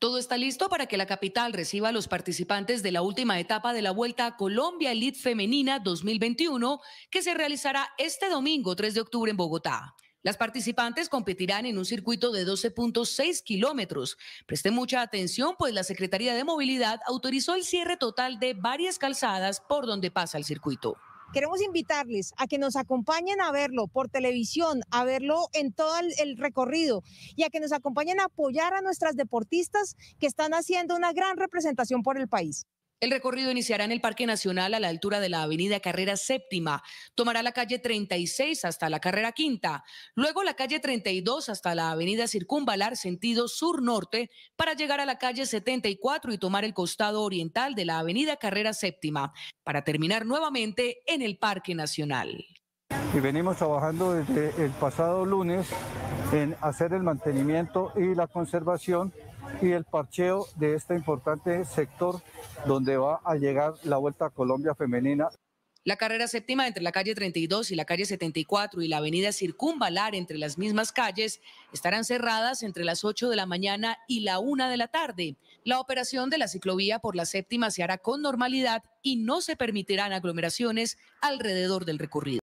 Todo está listo para que la capital reciba a los participantes de la última etapa de la Vuelta Colombia Elite Femenina 2021, que se realizará este domingo 3 de octubre en Bogotá. Las participantes competirán en un circuito de 12.6 kilómetros. Presten mucha atención, pues la Secretaría de Movilidad autorizó el cierre total de varias calzadas por donde pasa el circuito. Queremos invitarles a que nos acompañen a verlo por televisión, a verlo en todo el recorrido y a que nos acompañen a apoyar a nuestras deportistas que están haciendo una gran representación por el país. El recorrido iniciará en el Parque Nacional a la altura de la Avenida Carrera Séptima, tomará la calle 36 hasta la Carrera Quinta, luego la calle 32 hasta la Avenida Circunvalar sentido sur-norte para llegar a la calle 74 y tomar el costado oriental de la Avenida Carrera Séptima, para terminar nuevamente en el Parque Nacional. Y venimos trabajando desde el pasado lunes en hacer el mantenimiento y la conservación y el parcheo de este importante sector donde va a llegar la Vuelta a Colombia Femenina. La carrera séptima entre la calle 32 y la calle 74 y la avenida Circunvalar entre las mismas calles estarán cerradas entre las 8 de la mañana y la 1 de la tarde. La operación de la ciclovía por la séptima se hará con normalidad y no se permitirán aglomeraciones alrededor del recorrido.